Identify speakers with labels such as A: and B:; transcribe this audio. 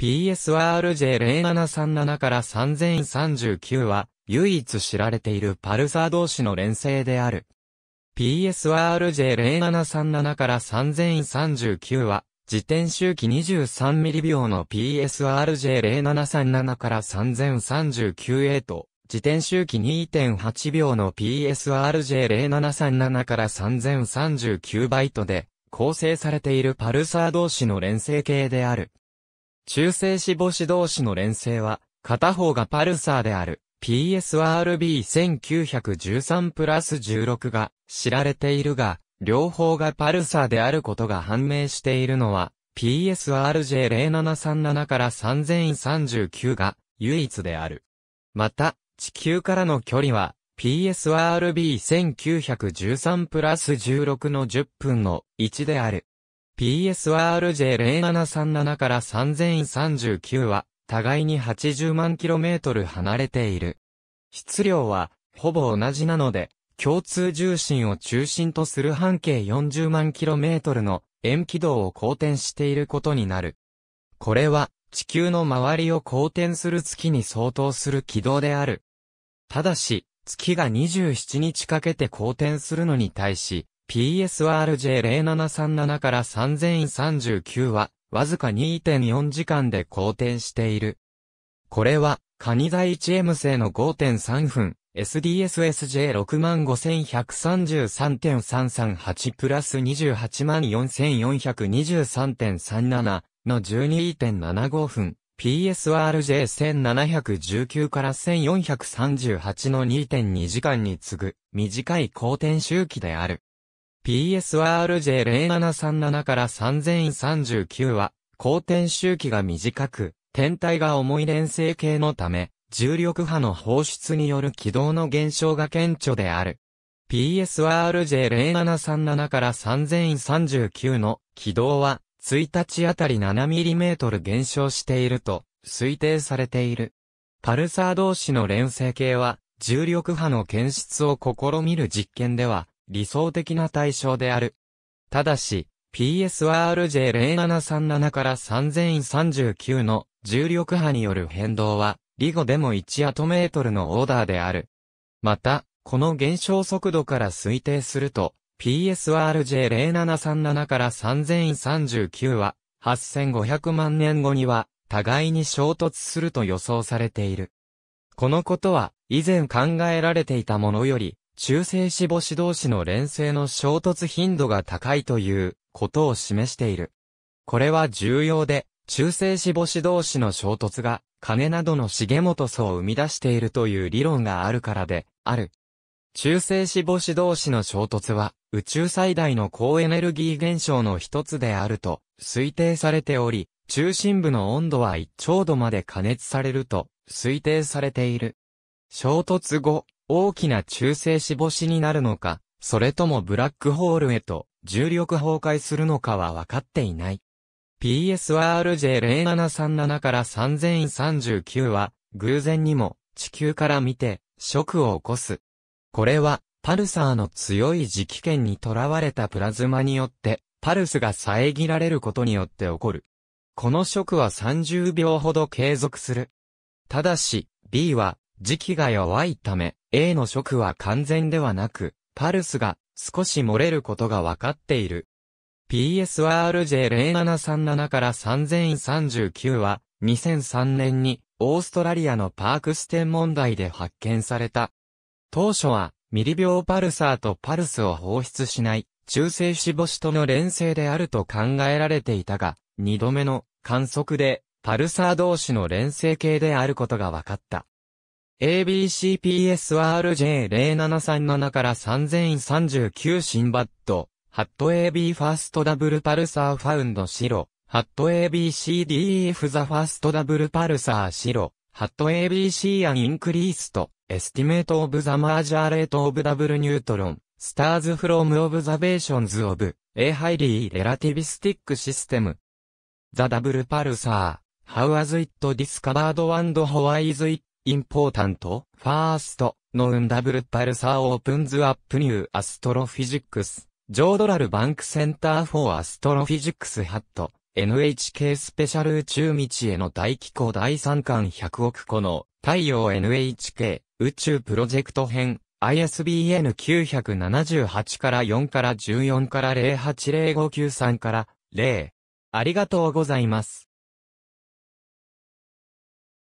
A: PSRJ0737 から3039は、唯一知られているパルサー同士の連成である。PSRJ0737 から3039は、自転周期2 3ミリ秒の PSRJ0737 から3039へと、自転周期2.8秒の PSRJ0737 から3039バイトで、構成されているパルサー同士の連成形である。中性子母子同士の連星は、片方がパルサーである PSRB1913 プラス16が知られているが、両方がパルサーであることが判明しているのは、PSRJ0737 から3039が唯一である。また、地球からの距離は PSRB1913 プラス16の10分の1である。PSRJ0737 から3039は、互いに80万 km 離れている。質量は、ほぼ同じなので、共通重心を中心とする半径40万 km の円軌道を公転していることになる。これは、地球の周りを公転する月に相当する軌道である。ただし、月が27日かけて公転するのに対し、PSRJ0737 から3039は、わずか2.4時間で好転している。これは、カニ座 1M 製の5.3分、SDSSJ65133.338 プラス284,423.37の12.75分、PSRJ1719 から1438の2.2時間に次ぐ短い好転周期である。PSRJ0737 から3039は、公天周期が短く、天体が重い連星系のため、重力波の放出による軌道の減少が顕著である。PSRJ0737 から3039の軌道は、1日あたり 7mm 減少していると推定されている。パルサー同士の連星系は、重力波の検出を試みる実験では、理想的な対象である。ただし、PSRJ0737 から3039の重力波による変動は、リゴでも1アトメートルのオーダーである。また、この減少速度から推定すると、PSRJ0737 から3039は、8500万年後には、互いに衝突すると予想されている。このことは、以前考えられていたものより、中性子母子同士の連性の衝突頻度が高いということを示している。これは重要で、中性子母子同士の衝突が、金などの重元素を生み出しているという理論があるからで、ある。中性子母子同士の衝突は、宇宙最大の高エネルギー現象の一つであると推定されており、中心部の温度は1兆度まで加熱されると推定されている。衝突後、大きな中性子星になるのか、それともブラックホールへと重力崩壊するのかは分かっていない。PSRJ0737 から3039は、偶然にも地球から見て、ショクを起こす。これは、パルサーの強い磁気圏にとらわれたプラズマによって、パルスが遮られることによって起こる。このショクは30秒ほど継続する。ただし、B は、磁気が弱いため、A の色は完全ではなく、パルスが少し漏れることが分かっている。PSRJ0737 から3039は、2003年にオーストラリアのパークステン問題で発見された。当初は、ミリ秒パルサーとパルスを放出しない、中性子母子との連生であると考えられていたが、2度目の観測で、パルサー同士の連生系であることが分かった。ABCPSRJ0737 から3039新バット、ハット AB ファーストダブルパルサーファウンド白、ハット ABCDEF ザファーストダブルパルサー白、ハット ABC アンインクリースト、エスティメートオブザマージャーレートオブダブルニュートロン、スターズフロムオブザベーションズオブ、A ハイリーレラティビスティックシステム。ザダブルパルサー、ハウアズイットディスカバードワンドホワイズイットインポータント、ファースト、のウンダブルパルサーオープンズアップニューアストロフィジックス、ジョードラルバンクセンターフォーアストロフィジックスハット、NHK スペシャル宇宙道への大気候第3巻100億個の太陽 NHK 宇宙プロジェクト編 ISBN 978から4から14から08059 3から0ありがとうございます。